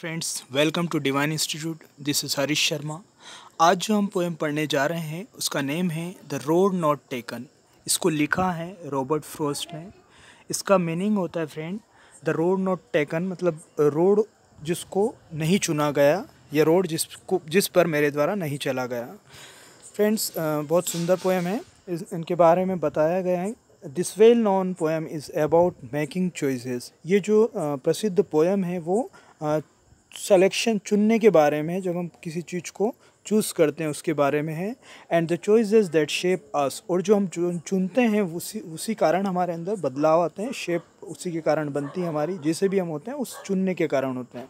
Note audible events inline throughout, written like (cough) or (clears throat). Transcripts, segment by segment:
friends welcome to divine institute this is Harish Sharma आज जो हम पोएम पढ़ने जा रहे हैं उसका नेम है द रोड नॉट टेकन इसको लिखा है रॉबर्ट फ्रोस्ट ने इसका मीनिंग होता है friend the road not taken मतलब रोड जिसको नहीं चुना गया या रोड जिसको जिस पर मेरे द्वारा नहीं चला गया फ्रेंड्स बहुत सुंदर पोएम है इस, इनके बारे में बताया गया है this well known poem is about making choices ये जो प्रसिद्ध पोएम है वो सेलेक्शन चुनने के बारे में जब हम किसी चीज़ को चूज़ करते हैं उसके बारे में है and the choice is that shape us और जो हम चुनते हैं उसी उसी कारण हमारे अंदर बदलाव आते हैं शेप उसी के कारण बनती है हमारी जैसे भी हम होते हैं उस चुनने के कारण होते हैं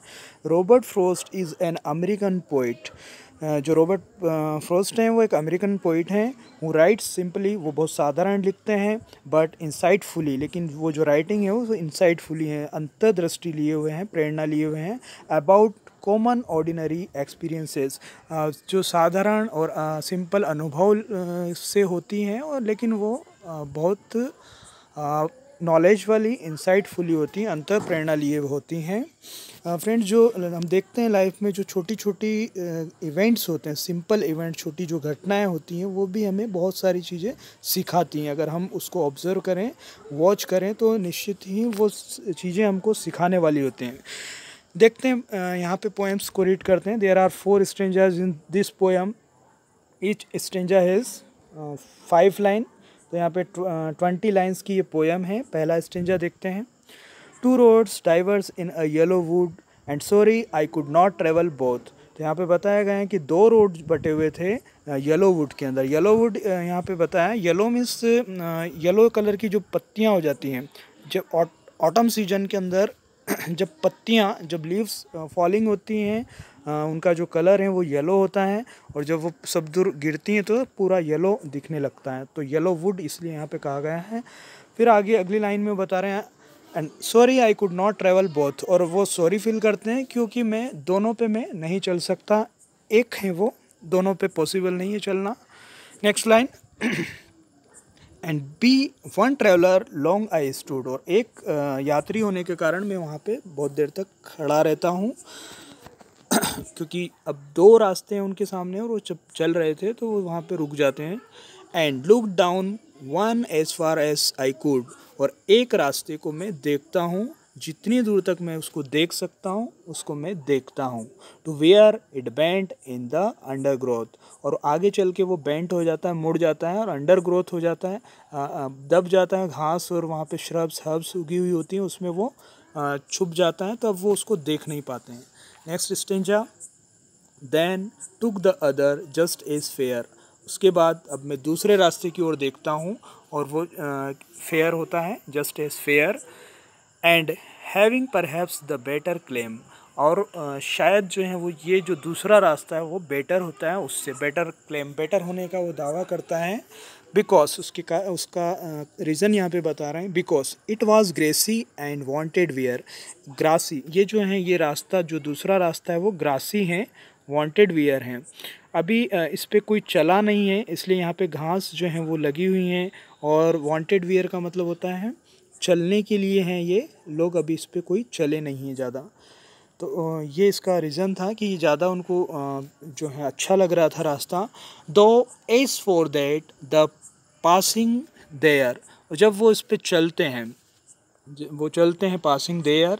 Robert Frost is an American poet जो रॉबर्ट फ्रोस्ट हैं वो एक अमेरिकन पोइट हैं वो राइट सिंपली वो बहुत साधारण लिखते हैं बट इंसाइटफुली लेकिन वो जो राइटिंग है वो इंसाइटफुली है अंतर्दृष्टि लिए हुए हैं प्रेरणा लिए हुए हैं अबाउट कॉमन ऑर्डिनरी एक्सपीरियंसेस जो साधारण और सिंपल अनुभव से होती हैं और लेकिन वो बहुत नॉलेज वाली इंसाइटफुली होती हैं अंतर प्रेरणा लिए होती हैं फ्रेंड्स जो हम देखते हैं लाइफ में जो छोटी छोटी इवेंट्स होते हैं सिंपल इवेंट छोटी जो घटनाएं होती हैं वो भी हमें बहुत सारी चीज़ें सिखाती हैं अगर हम उसको ऑब्ज़र्व करें वॉच करें तो निश्चित ही वो चीज़ें हमको सिखाने वाली होती हैं देखते हैं यहाँ पे पोएम्स को रीड करते हैं there are four stanzas in this poem each stanza has five line तो यहाँ पे ट्वेंटी लाइन्स की ये पोएम है पहला स्टेंजा देखते हैं two roads diverged in a yellow wood and sorry I could not travel both तो यहाँ पे बताया गया है कि दो रोड बटे हुए थे येलो वुड के अंदर येलो वुड यहाँ पे बताया येलो मीन्स येलो कलर की जो पत्तियाँ हो जाती हैं जब ऑटम सीजन के अंदर (clears throat) जब पत्तियाँ जब लीव्स फॉलिंग होती हैं उनका जो कलर है वो येलो होता है और जब वो सब दूर गिरती हैं तो पूरा येलो दिखने लगता है तो येलो वुड इसलिए यहाँ पे कहा गया है फिर आगे अगली लाइन में बता रहे हैं and sorry I could not travel both और वो सॉरी फील करते हैं क्योंकि मैं दोनों पे मैं नहीं चल सकता एक है वो दोनों पे पॉसिबल नहीं है चलना next line (clears throat) and be one traveler long I stood और एक यात्री होने के कारण मैं वहाँ पे बहुत देर तक खड़ा रहता हूँ (coughs) क्योंकि अब दो रास्ते हैं उनके सामने और वो जब चल रहे थे तो वो वहाँ पे रुक जाते हैं and look down one as far as I could और एक रास्ते को मैं देखता हूँ जितनी दूर तक मैं उसको देख सकता हूँ उसको मैं देखता हूँ to where it bent in the undergrowth और आगे चल के वो बेंट हो जाता है मुड़ जाता है और अंडर ग्रोथ हो जाता है दब जाता है घास और वहाँ पे श्रब्स हर्ब्स उगी हुई होती हैं उसमें वो छुप जाता है तब वो उसको देख नहीं पाते हैं next stanza then took the other just is fair उसके बाद अब मैं दूसरे रास्ते की ओर देखता हूँ और वो फेयर होता है just as fair and having perhaps the better claim और शायद जो है वो ये जो दूसरा रास्ता है वो बेटर होता है उससे बेटर क्लेम बेटर होने का वो दावा करता है बिकॉज उसके का उसका रीज़न यहाँ पे बता रहे हैं because it was grassy and wanted wear grassy ये जो है ये रास्ता जो दूसरा रास्ता है वो ग्रासी हैं वांटेड वियर हैं अभी इस पर कोई चला नहीं है इसलिए यहाँ पे घास जो है वो लगी हुई हैं और वांटेड वियर का मतलब होता है चलने के लिए हैं ये लोग अभी इस पर कोई चले नहीं हैं ज़्यादा तो ये इसका रीज़न था कि ज़्यादा उनको जो है अच्छा लग रहा था रास्ता though as for that the passing there जब वो इस पर चलते हैं वो चलते हैं passing there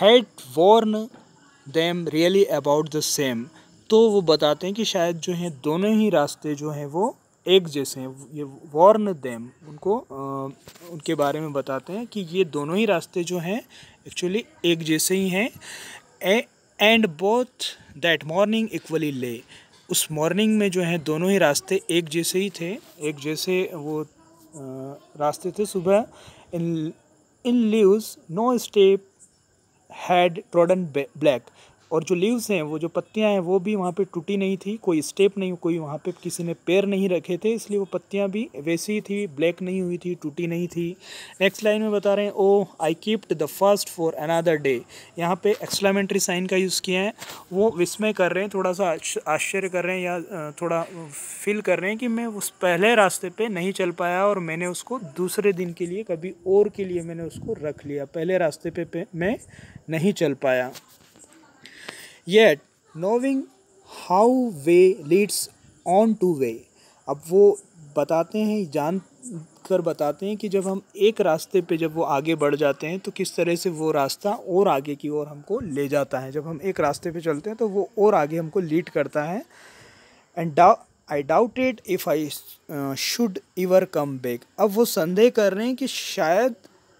had worn them really about the same तो वो बताते हैं कि शायद जो है दोनों ही रास्ते जो हैं वो एक जैसे हैं ये वार्न देम उनको आ, उनके बारे में बताते हैं कि ये दोनों ही रास्ते जो हैं एक्चुअली एक जैसे ही हैं and both that morning equally lay उस मॉर्निंग में जो हैं दोनों ही रास्ते एक जैसे ही थे एक जैसे वो रास्ते थे सुबह in in leaves no step had trodden black और जो लीव्स हैं वो जो पत्तियां हैं वो भी वहाँ पे टूटी नहीं थी कोई स्टेप नहीं कोई वहाँ पे किसी ने पैर नहीं रखे थे इसलिए वो पत्तियां भी वैसी ही थी ब्लैक नहीं हुई थी टूटी नहीं थी नेक्स्ट लाइन में बता रहे हैं oh I kept the first for another day यहाँ पे एक्सलामेंट्री साइन का यूज़ किया है वो विस्मय कर रहे हैं थोड़ा सा आश्चर्य कर रहे हैं या थोड़ा फील कर रहे हैं कि मैं उस पहले रास्ते पर नहीं चल पाया और मैंने उसको दूसरे दिन के लिए कभी और के लिए मैंने उसको रख लिया पहले रास्ते पर मैं नहीं चल पाया yet knowing how way leads on to way अब वो बताते हैं जान कर बताते हैं कि जब हम एक रास्ते पे जब वो आगे बढ़ जाते हैं तो किस तरह से वो रास्ता और आगे की ओर हमको ले जाता है जब हम एक रास्ते पे चलते हैं तो वो और आगे हमको लीड करता है and I it if I should ever come back अब वो संदेह कर रहे हैं कि शायद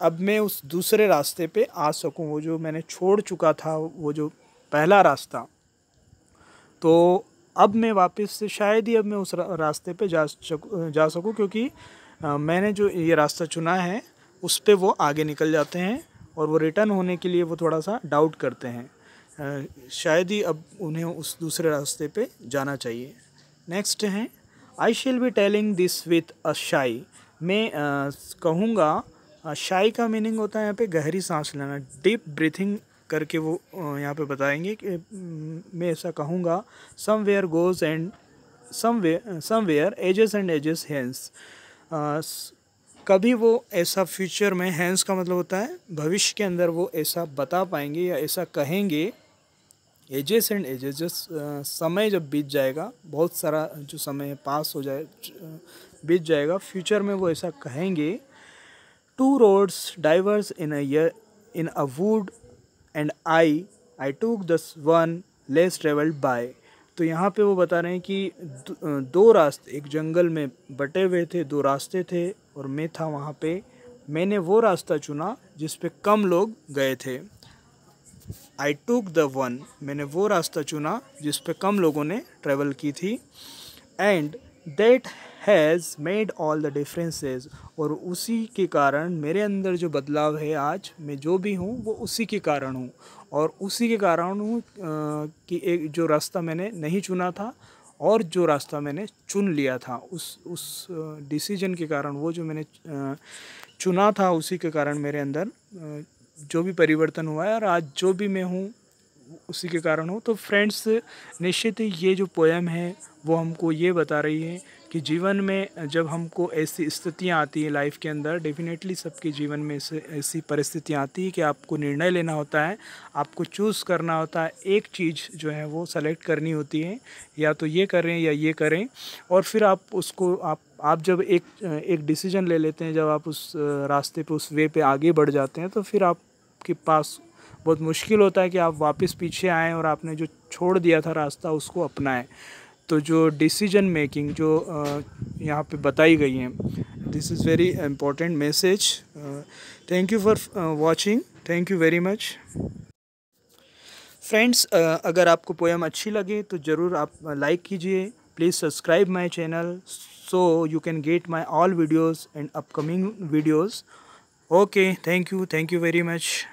अब मैं उस दूसरे रास्ते पे आ सकूं वो जो मैंने छोड़ चुका था वो जो पहला रास्ता तो अब मैं वापस से शायद ही अब मैं उस रास्ते पे जा सकूँ जा सकूँ क्योंकि मैंने जो ये रास्ता चुना है उस पर वो आगे निकल जाते हैं और वो रिटर्न होने के लिए वो थोड़ा सा डाउट करते हैं शायद ही अब उन्हें उस दूसरे रास्ते पे जाना चाहिए नेक्स्ट हैं I shall be telling this with a sigh मैं कहूँगा शाई का मीनिंग होता है यहाँ पे गहरी सांस लेना डीप ब्रीथिंग करके वो यहाँ पे बताएंगे कि मैं ऐसा कहूँगा somewhere goes and somewhere somewhere ages and ages hence कभी वो ऐसा फ्यूचर में हैंस का मतलब होता है भविष्य के अंदर वो ऐसा बता पाएंगे या ऐसा कहेंगे एजेस एंड एजेस जस समय जब बीत जाएगा बहुत सारा जो समय पास हो जाए बीत जाएगा फ्यूचर में वो ऐसा कहेंगे two roads diverged in a in a wood and I I took this one less travelled by तो यहाँ पे वो बता रहे हैं कि दो रास्ते एक जंगल में बटे हुए थे दो रास्ते थे और मैं था वहाँ पे मैंने वो रास्ता चुना जिस पे कम लोग गए थे आई टूक द वन मैंने वो रास्ता चुना जिस पे कम लोगों ने ट्रेवल की थी and that has made all the differences और उसी के कारण मेरे अंदर जो बदलाव है आज मैं जो भी हूँ वो उसी के कारण हूँ और उसी के कारण हूँ कि एक जो रास्ता मैंने नहीं चुना था और जो रास्ता मैंने चुन लिया था उस उस डिसीजन के कारण वो जो मैंने चुना था उसी के कारण मेरे अंदर जो भी परिवर्तन हुआ है और आज जो भी मैं हूँ उसी के कारण हो तो फ्रेंड्स निश्चित ही ये जो पोएम है वो हमको ये बता रही है कि जीवन में जब हमको ऐसी स्थितियाँ आती हैं लाइफ के अंदर डेफिनेटली सबके जीवन में ऐसी परिस्थितियाँ आती हैं कि आपको निर्णय लेना होता है आपको चूज़ करना होता है एक चीज़ जो है वो सेलेक्ट करनी होती है या तो ये करें या ये करें और फिर आप उसको आप आप जब एक एक डिसीजन ले लेते हैं जब आप उस रास्ते पे उस वे पे आगे बढ़ जाते हैं तो फिर आपके पास बहुत मुश्किल होता है कि आप वापस पीछे आएँ और आपने जो छोड़ दिया था रास्ता उसको अपनाएं तो जो डिसीजन मेकिंग जो यहाँ पे बताई गई हैं this is very important message thank you for watching thank you very much friends अगर आपको पोएम अच्छी लगे तो ज़रूर आप लाइक कीजिए please subscribe my channel so you can get my all videos and upcoming videos okay thank you thank you very much